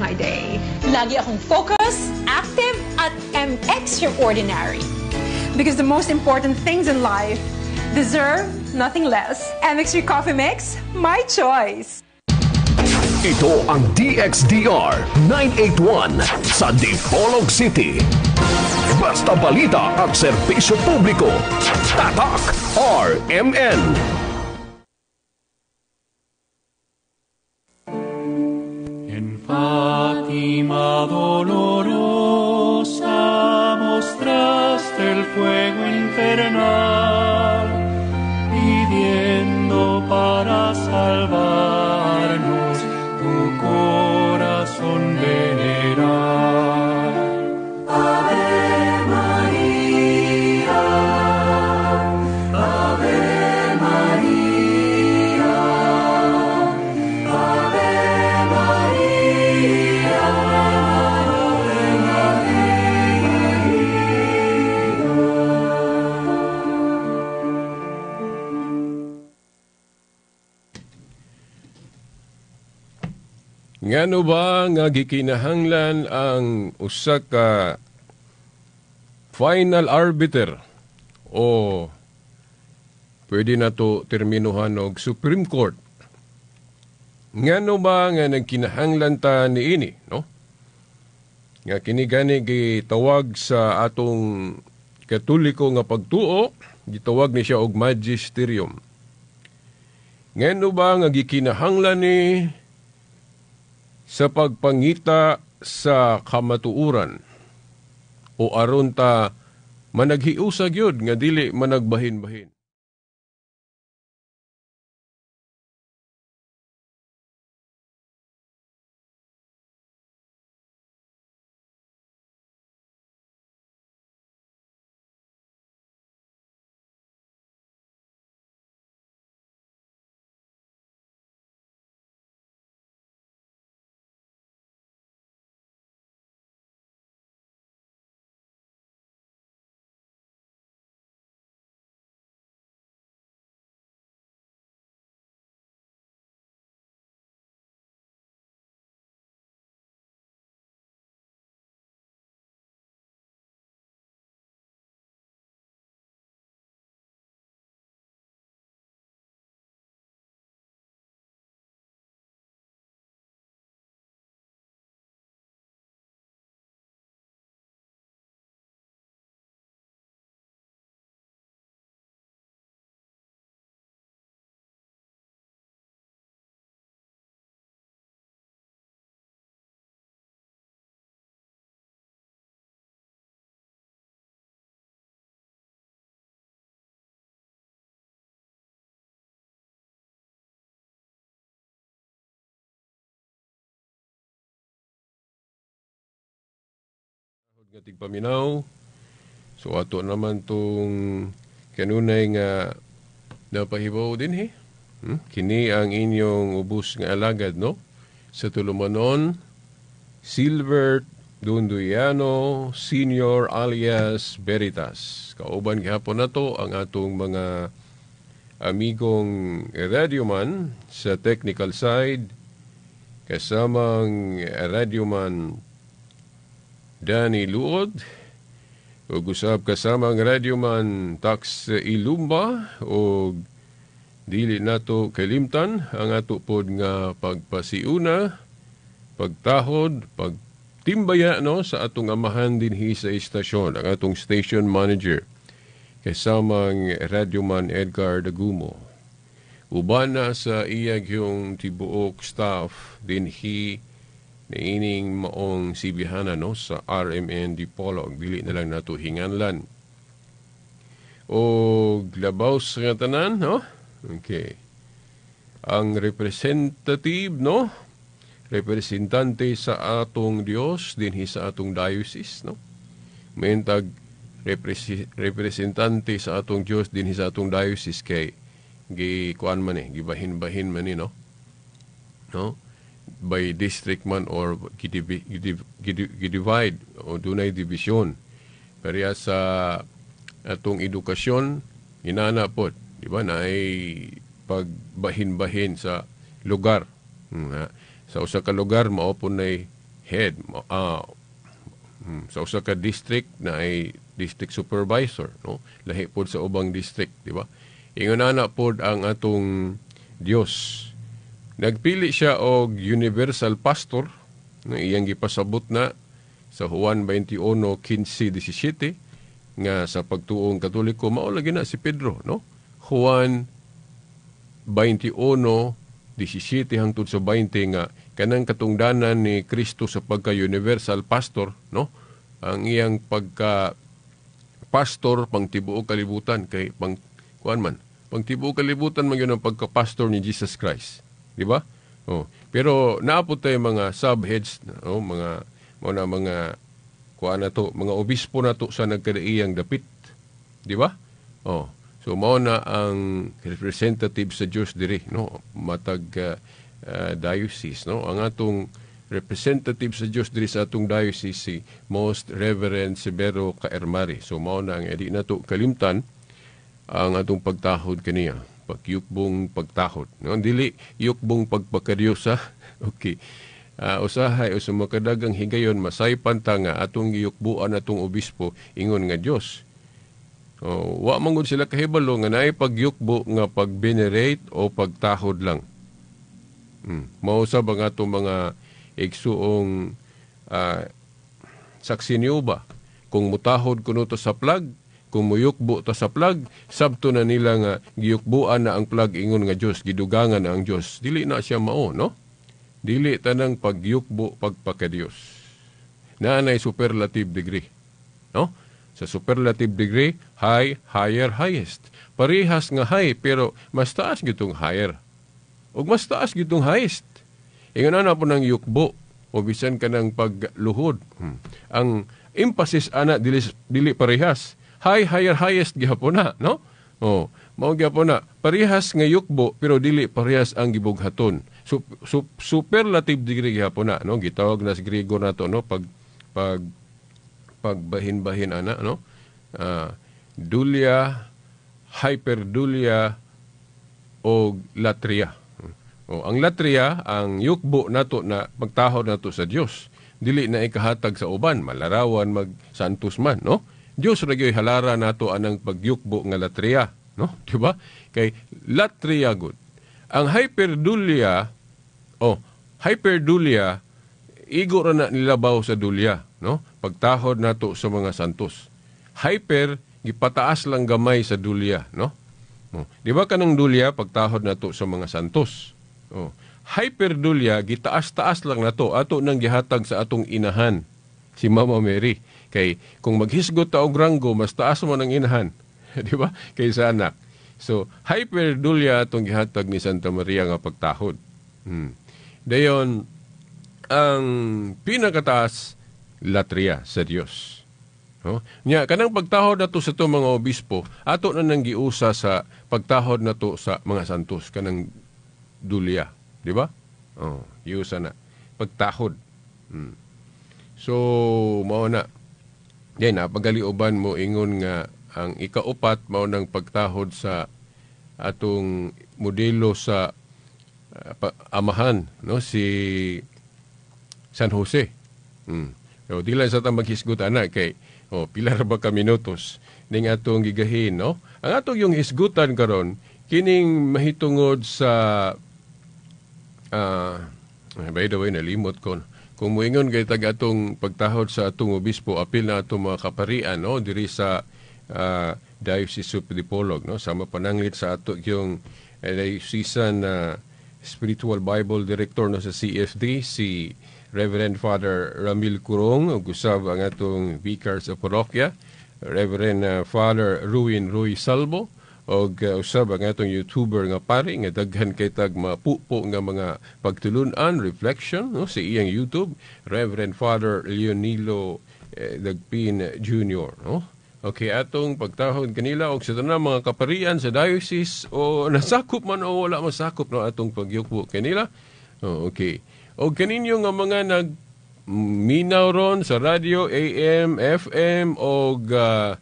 my day. Lagi akong focus, active, at am extraordinary. Because the most important things in life deserve nothing less. MX3 Coffee Mix, my choice. Ito ang DXDR 981 sa Dipolog City. Basta balita at serbisyo publiko. Tatak RMN. dolorosa mostraste el fuego infernal, pidiendo para salvar. Ngano ba nga gikinahanglan ang usa ka final arbiter o pwede na to terminohan og Supreme Court? Ngano ba nga nagkinahanglan ta ini, no? Nga kini gani gitawag sa atong Katoliko nga pagtuo, gitawag ni siya og magisterium. Ngano ba nga gikinahanglan ni sa pagpangita sa kamatuuran o aron ta managhiusag yun nga dili managbahin-bahin. nga tigpaminaw. So ato naman tong kanunay nga napahibaw din he. Hmm? Kini ang inyong ubus nga alagad no sa tulumanon Silver Dunduyano Senior alias Veritas. Kauban gihapon nato ang atong mga amigong radioman sa technical side kasamang radioman Danny Lurod, o usab kasama ang radyoman Tax Ilumba o dili nato kalimtan ang ato pod nga pagpasiuna, pagtahod, pagtimbaya no sa atong amahan dinhi sa istasyon, ang atong station manager kasamang radyoman Edgar Dagumo. Uban na sa iyag yung tibuok staff dinhi Niining maong sibihana no sa RMN Dipolo, dili na lang nato hinganlan. O labaw sa tanan, no? Okay. Ang representative, no? Representante sa atong Dios dinhi sa atong diocese, no? Mentag repres- representante sa atong Dios dinhi sa atong diocese kay gi kuan man eh, gibahin-bahin man eh, no? No? by district man or gidivide gidivide o dunay division Kaya sa atong edukasyon inana po di ba na ay pagbahin-bahin sa lugar nga hmm, sa usa ka lugar mao po nay head uh, sa usa ka district na ay district supervisor no lahi pod sa ubang district di ba ingon na ang atong Dios Nagpili siya og universal pastor na iyang gipasabot na sa Juan 21:15-17 nga sa pagtuong Katoliko mao lagi na si Pedro no Juan 21:17 hangtod sa 20 nga kanang katungdanan ni Kristo sa pagka universal pastor no ang iyang pagka pastor pang pangtibuok kalibutan kay pang kuan man pang pangtibuok kalibutan man yun ang pagka pastor ni Jesus Christ Di ba? Oh. Pero naapot tayo mga subheads, oh, mga mo na mga kuha na to, mga obispo na to sa nagkadaiyang dapit. Di ba? Oh. So mao na ang representative sa Dios diri, no? Matag uh, uh, diocese, no? Ang atong representative sa Dios diri sa atong diocese si Most Reverend Severo Kaermari. So mao na ang edi na to kalimtan ang atong pagtahod kaniya pagyukbong pagtahot no dili yukbong pagpakaryosa okay uh, usahay o sumukadagang higayon masaypan ta atong giyukbuan atong obispo ingon nga Dios oh, wa mangod sila kahibalo nga naay pagyukbo nga pagbenerate o pagtahod lang. Hmm. Mausab nga atong mga igsuong uh, saksi ba? Kung mutahod kuno to sa plug kumuyukbo ta sa plug sabto na nila nga giyukbuan na ang plug ingon nga Dios gidugangan na ang Dios dili na siya mao no dili tanang pagyukbo pagpaka Dios na superlative degree no sa superlative degree high higher highest parehas nga high pero mas taas gitong higher ug mas taas gitong highest ingon ana po nang yukbo o bisan ka ng pagluhod hmm. ang emphasis ana dili dili parehas high higher highest gihapon na, no? Oh, mao gihapon na. Parehas nga yukbo pero dili parehas ang gibughaton. Sup, so, superlative degree gihapon na, no? Gitawag na sa Griego nato, no? Pag pag pagbahin-bahin ana, no? Uh, dulia, hyperdulia o latria. O, oh, ang latria, ang yukbo nato na pagtahod nato sa Dios dili na ikahatag sa uban, malarawan, mag santos man, no? Dios ra gyoy halara nato anang pagyukbo nga latria, no? Di ba? Kay latria gud. Ang hyperdulia oh, hyperdulia igo ra na nilabaw sa dulya, no? Pagtahod nato sa mga santos. Hyper gipataas lang gamay sa dulya, no? Oh. Di ba kanang dulya pagtahod nato sa mga santos? Oh. Hyperdulia gitaas-taas lang nato ato nang gihatag sa atong inahan si Mama Mary Kay kung maghisgot ta og ranggo, mas taas mo ng inahan. di ba? Kaysa anak. So, hyperdulia itong gihatag ni Santa Maria nga pagtahod. Hmm. Dayon, ang pinakataas, latria sa Diyos. No? Nya, kanang pagtahod nato sa itong mga obispo, ato na nang giusa sa pagtahod nato sa mga santos, kanang dulia. Di ba? Oh, giusa na. Pagtahod. Hmm. So, mao na. Yan na, pagalioban mo ingon nga ang ikaupat mao ng pagtahod sa atong modelo sa uh, amahan no si San Jose. Mm. So, dila sa ta maghisgot ana kay oh pila ra ba ka minutos ning atong gigahin no. Ang atong yung isgutan karon kining mahitungod sa uh, by the way nalimot ko. No? Kung moingon kay tag atong pagtahod sa atong obispo, apil na atong mga kaparian, no? Diri sa uh, Diocese of Dipolog, no? Sama pananglit sa ato yung eh, diocesan na uh, Spiritual Bible Director no sa CFD, si Reverend Father Ramil Kurong, ug usab ang atong vicar sa Parokya, Reverend uh, Father Ruin Roy Salvo, og uh, usab ang atong YouTuber nga pare nga daghan kay tag mapupo nga mga pagtulunan, reflection no si iyang YouTube, Reverend Father Leonilo eh, Dagpin Jr. no. Okay, atong pagtahod kanila og sa tanang mga kaparian sa diocese o nasakop man o wala masakop no atong pagyukbo kanila. Oh, okay. O kaninyo nga mga nag minaw ron sa radio, AM, FM o uh,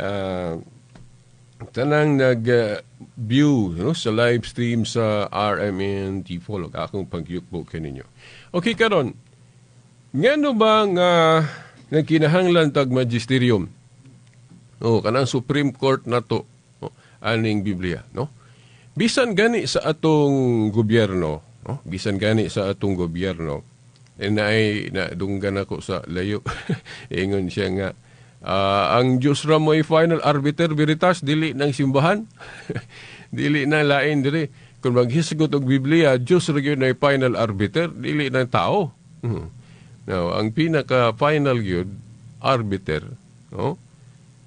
uh, tanang nag-view no, sa live stream sa RMN T4 ug akong pagyukbo kaninyo. Okay karon. Ngano ba nga uh, nagkinahanglan tag magisterium? Oh, kanang Supreme Court na to no, aning Biblia, no? Bisan gani sa atong gobyerno, no? Bisan gani sa atong gobyerno. Eh, na ay na dunggan ako sa layo. Ingon siya nga Uh, ang Diyos ra mo'y final arbiter veritas dili ng simbahan. dili na lain diri. Kung maghisgot og Biblia, Diyos ra gyud ay final arbiter, dili ng tao. Hmm. Now, ang pinaka final gyud arbiter, no?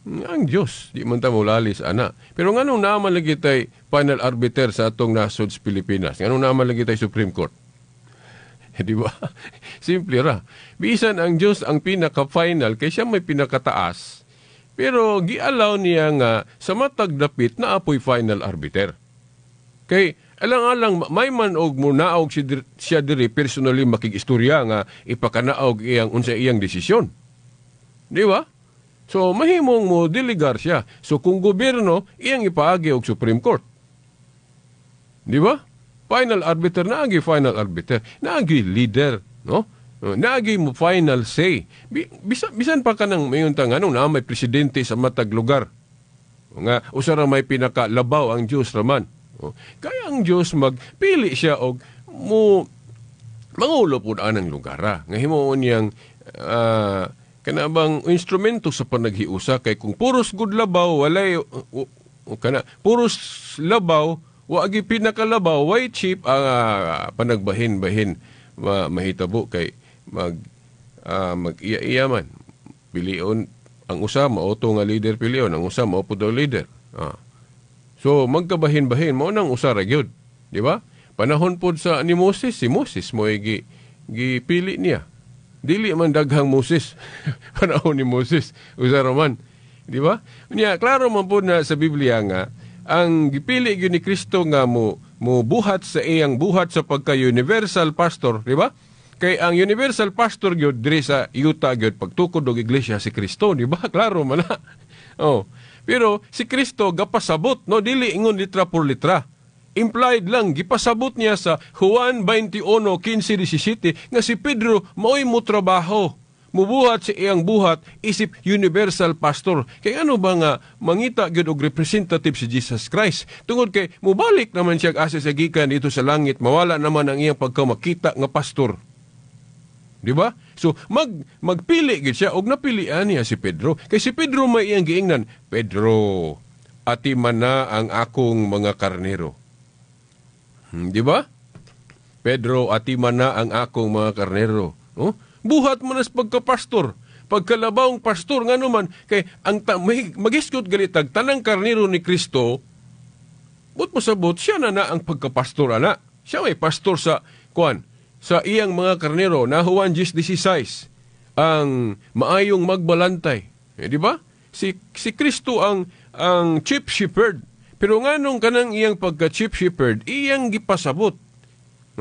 ang Dios di man ta mulalis ana pero nganong naman lagi tay final arbiter sa atong nasod sa Pilipinas nganong naman lagi tay Supreme Court di ba? Simple ra. Bisan ang Dios ang pinaka-final kay siya may pinakataas. Pero gialaw niya nga sa matag dapit na apoy final arbiter. Kay alang-alang may manog mo naog si, siya diri personally makigistorya nga ipakanaog iyang unsa iyang desisyon. Di ba? So mahimong mo diligar siya. So kung gobyerno iyang ipaagi og Supreme Court. Di ba? final arbiter, na naagi final arbiter, na naagi leader, no? Naagi mo final say. Bisan, bisan pa ka nang mayon tang anong na may presidente sa matag lugar. Nga, usara may pinakalabaw ang Diyos raman. O, oh, kaya ang Diyos magpili siya og mo mangulo po anang lugar. Ha? Ah. Nga himoon niyang uh, ah, kanabang instrumento sa panaghiusa kay kung puros good labaw walay o, o, o kana puros labaw Wa pinakalabaw way cheap ang uh, panagbahin-bahin ma mahitabo kay mag uh, mag-iya-iya Pilion ang usa auto nga leader pilion, ang usa mao daw leader. Ah. So magkabahin-bahin mo nang usa ra gyud, di ba? Panahon pod sa ni Moses, si Moses mo gi gipili niya. Dili man daghang Moses panahon ni Moses usa ra man. Di ba? Niya klaro man po na sa Biblia nga ang gipili gyud ni Kristo nga mo mo buhat sa iyang buhat sa pagka universal pastor, di ba? Kay ang universal pastor gyud diri sa yuta gyud pagtukod og iglesia si Kristo, di ba? Klaro man na. oh. Pero si Kristo gapasabot, no dili ingon litra por litra. Implied lang gipasabot niya sa Juan 21:15-17 nga si Pedro maoy mo trabaho mubuhat sa iyang buhat isip universal pastor. Kay ano ba nga mangita gyud og representative si Jesus Christ? Tungod kay mubalik naman siya asa sa gikan dito sa langit, mawala naman ang iyang pagkamakita nga pastor. Di ba? So mag magpili gid siya og napili niya si Pedro. Kay si Pedro may iyang giingnan, Pedro, ati na ang akong mga karnero. Hmm, di ba? Pedro, ati na ang akong mga karnero. Oh? Buhat mo nas pagkapastor. Pagkalabawang pastor nga naman, kay ang ta- magiskot galitag tanang karniro ni Kristo, but mo sabot, siya na na ang pagkapastor ana. Siya may pastor sa, kuan, sa iyang mga karniro na Juan 16 ang maayong magbalantay. Eh, di ba? Si si Kristo ang ang chief shepherd. Pero nganong kanang iyang pagka chief shepherd, iyang gipasabot.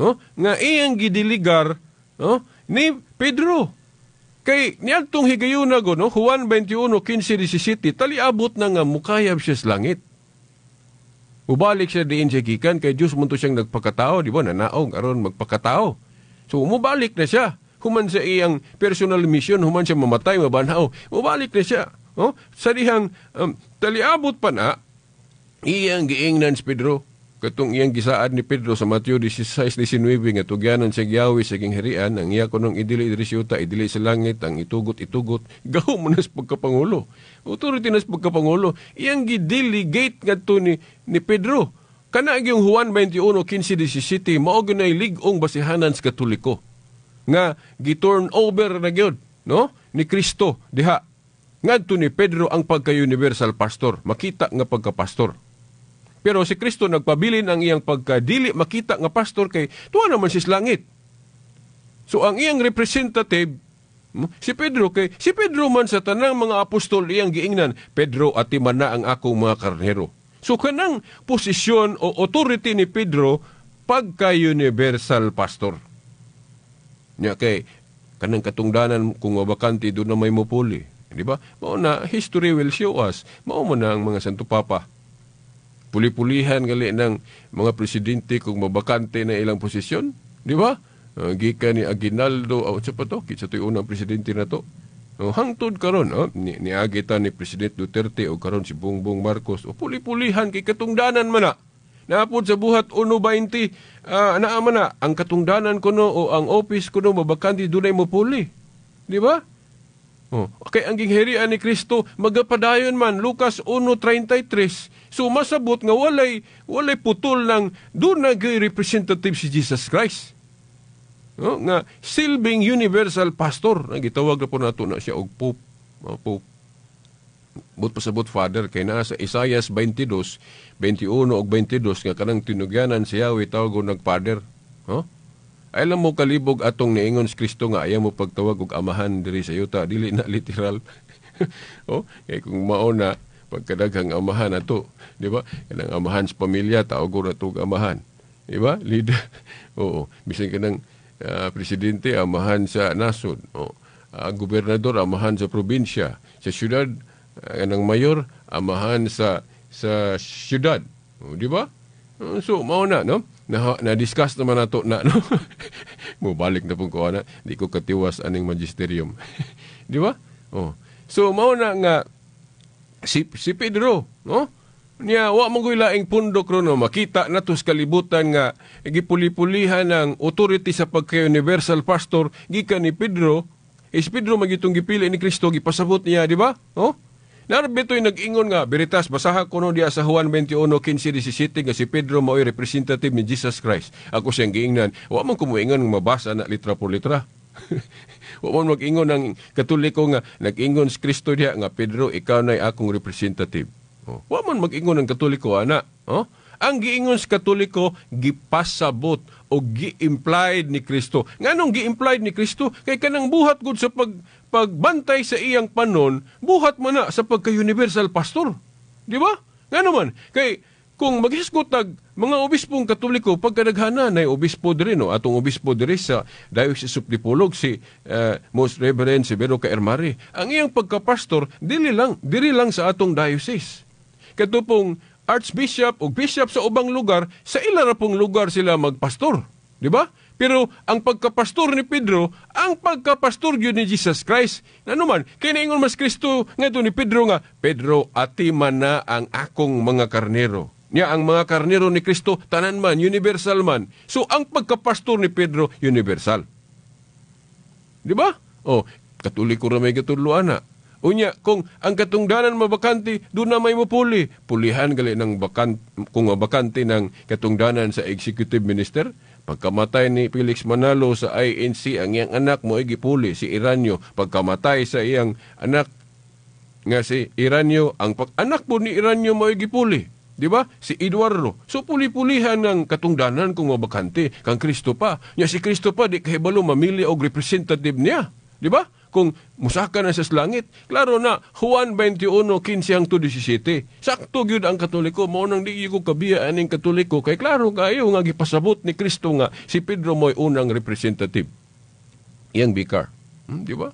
No? Nga iyang gidiligar, no? Ni Pedro, kay niadtong higayon na no, Juan 21:15-17 taliabot na nga mukayab siya sa langit. Ubalik siya diin siya gikan kay Dios munto siyang nagpakatao, di ba? Nanaog aron magpakatao. So umubalik na siya. Human sa iyang personal mission, human siya mamatay, mabanaw. Umubalik na siya. Oh, sa dihang um, taliabot pa na iyang giingnan si Pedro, Katong iyang gisaad ni Pedro sa Matthew 16:19 nga tugyanan sa giyawi sa gingharian ang iya kunong idili diri siyuta idili sa langit ang itugot-itugot gaho mo nas pagkapangulo. Authority nas pagkapangulo iyang gidelegate ngadto ni ni Pedro. Kana yung Juan 21:15-17 mao ginay lig-ong basihanan sa Katoliko nga giturn over na gyud no ni Kristo diha ngadto ni Pedro ang pagka-universal pastor makita nga pagka-pastor pero si Kristo nagpabilin ang iyang pagkadili makita nga pastor kay tuwa naman si langit. So ang iyang representative hmm, Si Pedro kay si Pedro man sa tanang mga apostol iyang giingnan, Pedro atiman na ang akong mga karnero. So kanang posisyon o authority ni Pedro pagka universal pastor. Nya kay kanang katungdanan kung wabakanti do na may mupuli, di ba? Mao na history will show us. Mao man na ang mga Santo Papa puli-pulihan gali ng mga presidente kung mabakante na ilang posisyon, di ba? Uh, gikan ni Aguinaldo, oh, sa pa to, sa to unang presidente na to. No, ah, hangtod karon oh, ni, Agita ni President Duterte o karon si Bongbong Marcos o puli-pulihan kay katungdanan man na. Naapod sa buhat 1.20 uh, naa man na ang katungdanan ko no, o ang office ko kuno mabakanti dunay mo puli. Di ba? Oh, kay ang gingherian ni Kristo magapadayon man Lucas 1:33 So masabot nga walay, walay putol ng doon naging representative si Jesus Christ. No? Nga silbing universal pastor. Nagitawag na po nato na siya og pope. Uh, pope. But pasabot father kay naa sa Isaiah 22, 21 og 22 nga kanang tinugyanan si Yahweh tawag og father. No? Alam mo kalibog atong niingon si Kristo nga ayaw mo pagtawag og amahan diri sa yuta dili na literal. oh, kay kung mao na pagkadaghang amahan ato, di ba? Kanang amahan sa pamilya, tawag ko na ito amahan. Di ba? Leader. Oo. Bisan ka ng uh, presidente, amahan sa nasod. Oo. Uh, gobernador, amahan sa probinsya. Sa syudad, uh, mayor, amahan sa sa syudad. di ba? So, mao na, no? Na, na-discuss naman nato na, no? Mubalik na pong kuha na. Di ko katiwas aning magisterium. di ba? Oh. So, mao na nga, si, si Pedro, no? Niya, wa mo laing pundok ron, no? makita na tos kalibutan nga gipulipulihan ng authority sa pagka-universal pastor gikan ni Pedro, eh, si Pedro magitong gipili ni Kristo gipasabot niya, di ba? No? Narbito'y nag-ingon nga, Veritas, basaha ko no diya sa Juan 21.15-17 nga si Pedro mao'y representative ni Jesus Christ. Ako siyang giingnan, wa man kumuingon mabasa na litra po litra. Huwag mo mag-ingon ang katoliko nga, nag-ingon si Kristo niya, nga, Pedro, ikaw na'y akong representative. Oh. Huwag man mag-ingon ang katoliko, ana. Oh? Ang giingon sa katoliko, gipasabot o gi-implied ni Kristo. Nganong gi-implied ni Kristo? Kay kanang buhat gud sa pag, pagbantay sa iyang panon, buhat mo na sa pagka-universal pastor. Di ba? Nga naman, kay kung maghisgot tag mga obispong katoliko pagka naghana na obispo diri no atong obispo diri sa Diocese of Dipolog si uh, eh, Most Reverend Severo Caermari ang iyang pagkapastor dili lang diri lang sa atong diocese kadto pong archbishop o bishop sa ubang lugar sa ila ra pong lugar sila magpastor di ba pero ang pagkapastor ni Pedro ang pagkapastor yun ni Jesus Christ nanuman kay naingon mas Kristo ngadto ni Pedro nga Pedro ati man na ang akong mga karnero niya ang mga karnero ni Kristo, tanan man, universal man. So, ang pagkapastor ni Pedro, universal. Di ba? Oh, katuliko ra may gatuluan na. Unya, kung ang katungdanan mabakante, doon na may mapuli. Pulihan gali ng bakant, kung mabakante ng katungdanan sa executive minister, Pagkamatay ni Felix Manalo sa INC, ang iyang anak mo ay gipuli, si Iranyo. Pagkamatay sa iyang anak nga si Iranyo, ang pag anak po ni Iranyo mo ay gipuli. Di ba? Si Eduardo. So puli-pulihan ng katungdanan kung mabakante kang Kristo pa. Nya si Kristo pa di kahibalo mamili og representative niya. Di ba? Kung musaka na sa langit, klaro na Juan 21:15 to 17. Sakto gyud ang Katoliko mao nang di ko kabiya aning Katoliko kay klaro kayo nga gipasabot ni Kristo nga si Pedro moy unang representative. Iyang bikar. Hmm, di ba?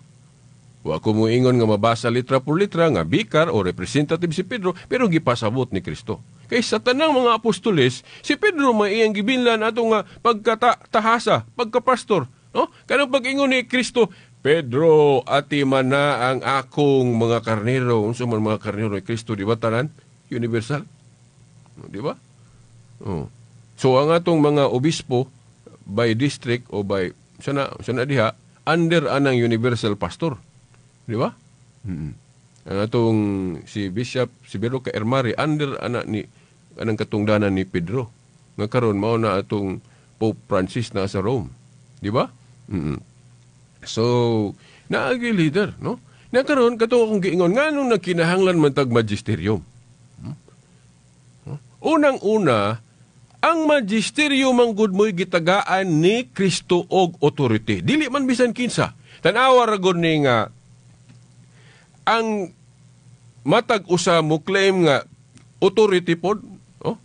Wa ko ingon nga mabasa litra por litra nga bikar o representative si Pedro pero gipasabot ni Kristo. Kay sa tanang mga apostoles, si Pedro maiyang gibinlan ato nga pagkatahasa, pagkapastor. No? Kanang pag-ingon ni Kristo, Pedro, ati mana ang akong mga karnero. Unsa man mga karnero ni Kristo, di ba tanan? Universal. Di ba? Oh. So ang atong mga obispo by district o by sana sana diha under anang universal pastor. Di ba? Mm-hmm. Ang atong si Bishop Sibero Kaermari Ermari under anak ni anang katungdanan ni Pedro. Nga karon mao na atong Pope Francis na sa Rome. Di ba? Mm-hmm. So, naagi leader, no? Na karon kato akong giingon nganong nagkinahanglan man tag magisterium. Hmm? Huh? Unang-una, ang magisterium ang gud mo'y gitagaan ni Kristo og authority. Dili man bisan kinsa. Tanawa ra gud ni nga ang matag usa mo claim nga authority pod oh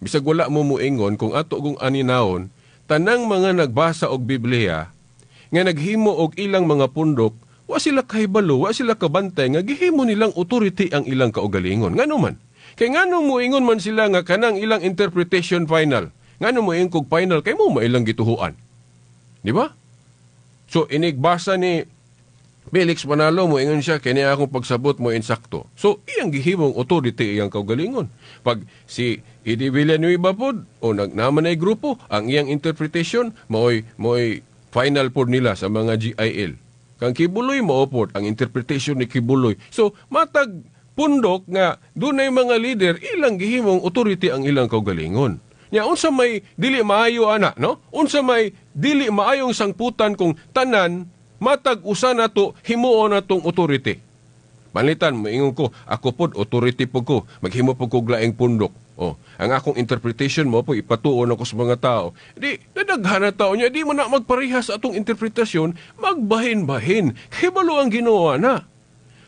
bisag wala mo muingon kung ato kung aninawon tanang mga nagbasa og Biblia nga naghimo og ilang mga pundok wa sila kahibalo wa sila kabantay nga gihimo nilang authority ang ilang kaugalingon ngano man kay ngano muingon man sila nga kanang ilang interpretation final ngano mo kog final kay mo mailang gituhuan di ba so inigbasa ni Felix Manalo mo ingon siya kini akong pagsabot mo insakto. So iyang gihimong authority iyang kaugalingon. Pag si Eddie Villanueva pod o nagnaman ay grupo ang iyang interpretation moy moy final pod nila sa mga GIL. Kang Kibuloy maopot ang interpretation ni Kibuloy. So matag pundok nga dunay mga leader ilang gihimong authority ang ilang kaugalingon. Nya unsa may dili maayo ana no? Unsa may dili maayong sangputan kung tanan matag usa na to, himuon na tong authority. Balitan maingon ko, ako po, authority po ko, maghimo po ko glaing pundok. Oh, ang akong interpretation mo po ipatuon ako sa mga tao. Di nadaghan na tao niya, di mo na magparihas atong interpretasyon, magbahin-bahin. Hibalo ang Ginoo na.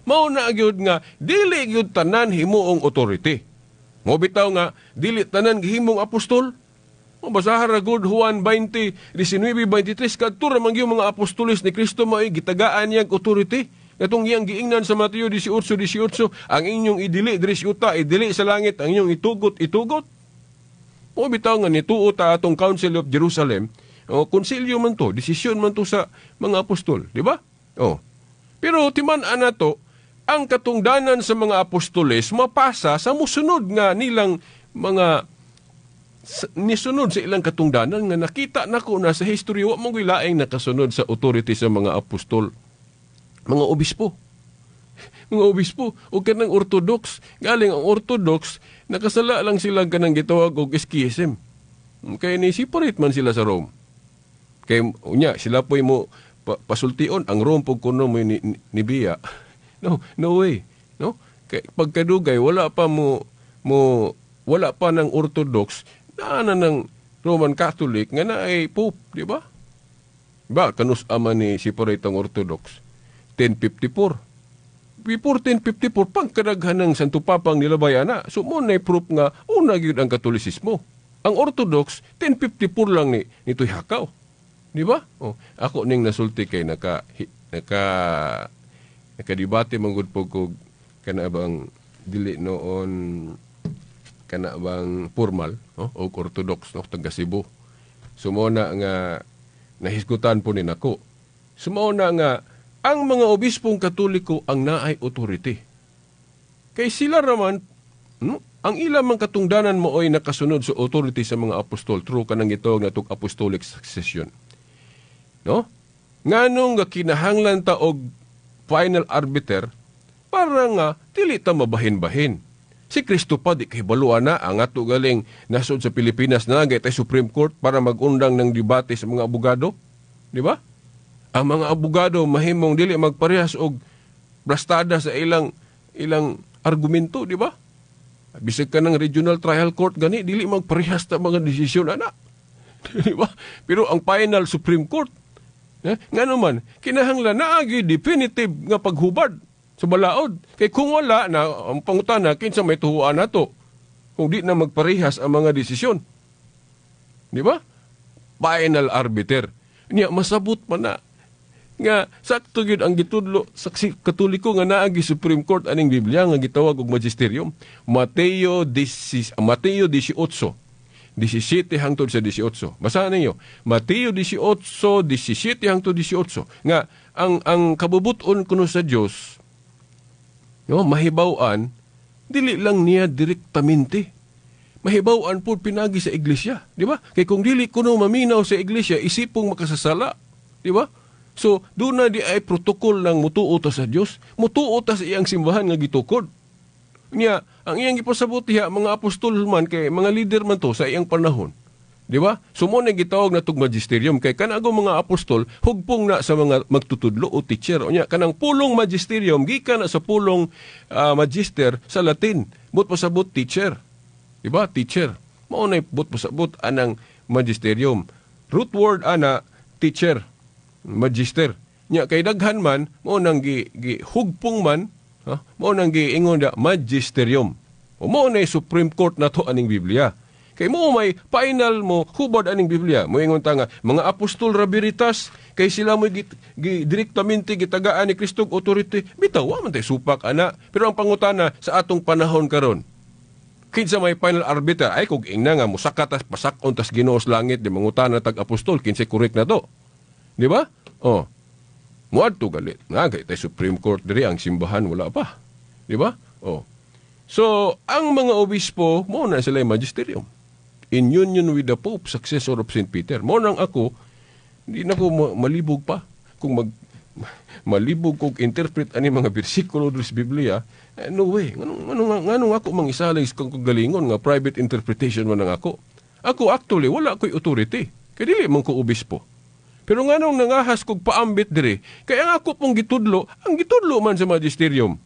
Mao na gyud nga dili gyud tanan himuong authority. Mo bitaw nga dili tanan gihimong apostol. Mabasahar ra gud Juan 20, 19-23 kadto ramang mangyong mga apostolis ni Kristo mao'y gitagaan niyang authority. Katong iyang giingnan sa Mateo 18-18, ang inyong idili diri uta, idili sa langit, ang inyong itugot, itugot. O bitaw nga nituo atong Council of Jerusalem, o konsilyo man to, desisyon man to sa mga apostol, di ba? O. Pero timan-an na to, ang katungdanan sa mga apostoles mapasa sa musunod nga nilang mga nisunod sa ilang katungdanan nga nakita nako na sa history wa mong gilaing nakasunod sa authority sa mga apostol mga obispo mga obispo o kanang orthodox galing ang orthodox nakasala lang sila kanang gitawag og eskism kay ni separate man sila sa Rome kay unya sila po'y mo pasultion ang Rome pag kuno mo ni, ni, ni no no way no kay pagkadugay wala pa mo mo wala pa ng orthodox Naanan ng Roman Catholic nga na ay Pope, di ba? Ba, kanus ama ni Siparitang Orthodox, 1054. Before 1054, pangkadaghan ng Santo Papang nilabayan na, so mo na proof nga una yun ang Katolisismo. Ang Orthodox, 1054 lang ni, nito'y hakaw. Di ba? Oh, ako ning nasulti kay naka, naka, naka nakadibate manggod po ko kanabang dili noon kana bang formal no o orthodox no taga Cebu sumo na nga nahisgutan po ni nako sumo na nga ang mga obispong katoliko ang naay authority kay sila raman no ang ilang mga katungdanan mo ay nakasunod sa authority sa mga apostol true kanang gitawag na tug apostolic succession no nganong nga kinahanglan ta og final arbiter para nga dili ta mabahin-bahin Si Kristo pa di kay na ang ato galing nasod sa Pilipinas na lang Supreme Court para magundang ng debate sa mga abogado. Di ba? Ang mga abogado mahimong dili magparehas og blastada sa ilang ilang argumento, di ba? Bisag ka ng regional trial court gani dili magparehas ta mga desisyon ana. di ba? Pero ang final Supreme Court eh, nga naman, kinahanglan na agi definitive nga paghubad sumalaod. Kay kung wala na, ang pangutana, kinsa may tuhuan na to, kung di na magparehas ang mga desisyon. Di ba? Final arbiter. Niya, masabot pa na. Nga, sakto yun ang gitudlo sa katoliko nga naagi Supreme Court aning Biblia nga gitawag og magisterium. Mateo, 18, ah, Mateo 18. 17 hangtod sa 18. Basahan ninyo. Mateo 18, 17 hangtod 18. Nga, ang, ang kabubuton kuno sa Dios yung mahibawan, dili lang niya direktamente. Mahibawan po pinagi sa iglesia, di ba? Kay kung dili kuno maminaw sa iglesia, isipong makasasala, di ba? So, doon na di ay protokol ng mutuo ta sa Dios, mutuo ta sa iyang simbahan nga gitukod. Niya, ang iyang ipasabot diha mga apostol man kay mga leader man to sa iyang panahon Di ba? Sumo na gitawag na tug magisterium kay kanago mga apostol hugpong na sa mga magtutudlo o teacher o niya kanang pulong magisterium gikan na sa pulong uh, magister sa Latin. But pasabot teacher. Di ba? Teacher. Mao nay but pasabot anang magisterium. Root word ana teacher. Magister. Nya kay daghan man mo nang gi, gi hugpong man ha? Mo nang giingon da magisterium. O mao nay Supreme Court na to aning Biblia Kay mo may final mo hubad aning Biblia. Moingon ta nga mga apostol ra biritas kay sila mo git, git, direktamente gitagaan ni Kristog authority. Bitaw man tay supak ana. Pero ang pangutana sa atong panahon karon kinsa may final arbiter ay kog ingna nga musaka tas pasakon tas Ginoos langit di mangutana tag apostol kinsa correct na to. Di ba? Oh. Muadto galit. Nga kay tay Supreme Court diri ang simbahan wala pa. Di ba? Oh. So, ang mga obispo, mo na sila yung magisterium in union with the Pope, successor of St. Peter. Mo nang ako, hindi na ko malibog pa. Kung mag, malibog kog interpret ani mga versikulo sa Biblia, eh, no way. Nganong, nganong, nganong ako mangisalay sa kagalingon nga private interpretation man ang ako. Ako actually, wala ko'y authority. Kaya dili man ko po. Pero nga nung nangahas kog paambit dire, kaya nga ako pong gitudlo, ang gitudlo man sa magisterium,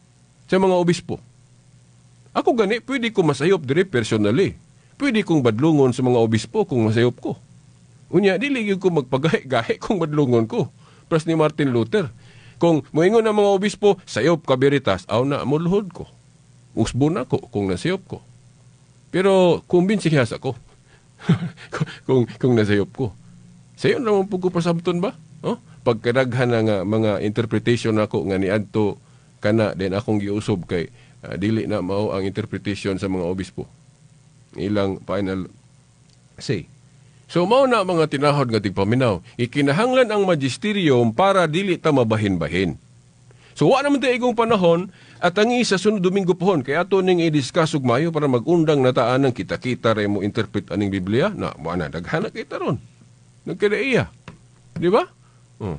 sa mga obispo. Ako gani, pwede ko masayop dire personally pwede kong badlungon sa mga obispo kung masayop ko. Unya, diligid ko magpagahe-gahe kung badlungon ko. Pras ni Martin Luther, kung moingon ang mga obispo, sayop ka beritas, aw na mulhod ko. Usbo na ko kung nasayop ko. Pero kumbinsi siya sa ko. kung, kung nasayop ko. Sayon naman po ko pasabton ba? Oh? Pagkadaghan nga mga interpretation ako nga niadto kana din akong giusob kay uh, dili na mao ang interpretation sa mga obispo ilang final say. So mao na mga tinahod nga tigpaminaw, ikinahanglan ang magisterium para dili ta mabahin-bahin. So wa naman tayo igong panahon at ang isa sunod Domingo pohon kay ato ning i-discuss ug mayo para magundang nataan ang kita-kita ray mo interpret aning Biblia na mo na daghana kita ron. Nagkadaiya. Di ba? Hmm.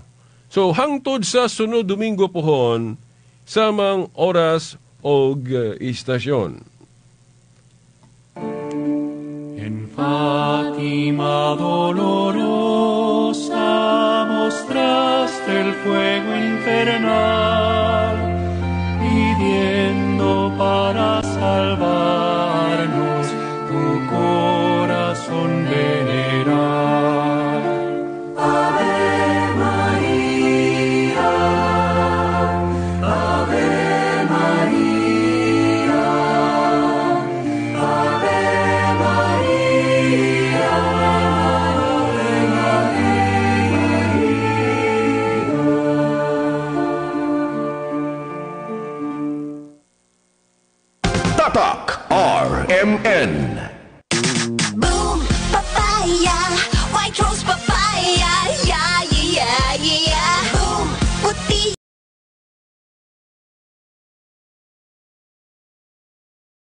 So hangtod sa sunod Domingo pohon samang oras og uh, istasyon. En Fátima dolorosa mostraste el fuego infernal, pidiendo para